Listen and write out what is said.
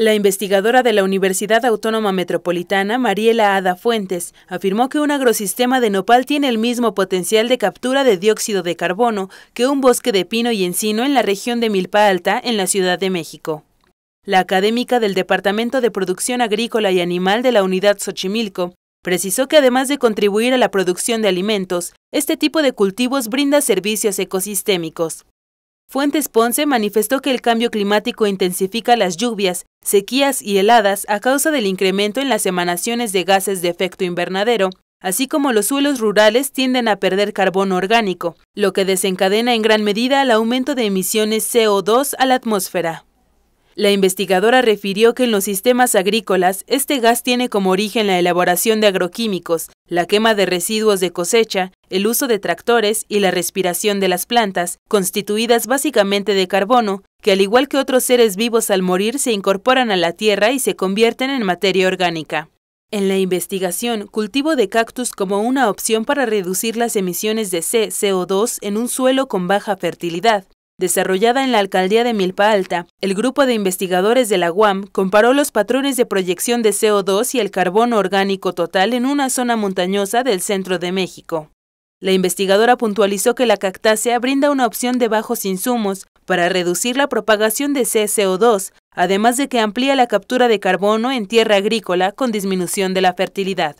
La investigadora de la Universidad Autónoma Metropolitana, Mariela Ada Fuentes, afirmó que un agrosistema de nopal tiene el mismo potencial de captura de dióxido de carbono que un bosque de pino y encino en la región de Milpa Alta, en la Ciudad de México. La académica del Departamento de Producción Agrícola y Animal de la Unidad Xochimilco precisó que además de contribuir a la producción de alimentos, este tipo de cultivos brinda servicios ecosistémicos, Fuentes Ponce manifestó que el cambio climático intensifica las lluvias, sequías y heladas a causa del incremento en las emanaciones de gases de efecto invernadero, así como los suelos rurales tienden a perder carbono orgánico, lo que desencadena en gran medida el aumento de emisiones CO2 a la atmósfera. La investigadora refirió que en los sistemas agrícolas este gas tiene como origen la elaboración de agroquímicos, la quema de residuos de cosecha, el uso de tractores y la respiración de las plantas, constituidas básicamente de carbono, que al igual que otros seres vivos al morir se incorporan a la tierra y se convierten en materia orgánica. En la investigación, cultivo de cactus como una opción para reducir las emisiones de CO2 en un suelo con baja fertilidad, desarrollada en la alcaldía de Milpa Alta, el grupo de investigadores de la UAM comparó los patrones de proyección de CO2 y el carbono orgánico total en una zona montañosa del centro de México. La investigadora puntualizó que la cactácea brinda una opción de bajos insumos para reducir la propagación de co 2 además de que amplía la captura de carbono en tierra agrícola con disminución de la fertilidad.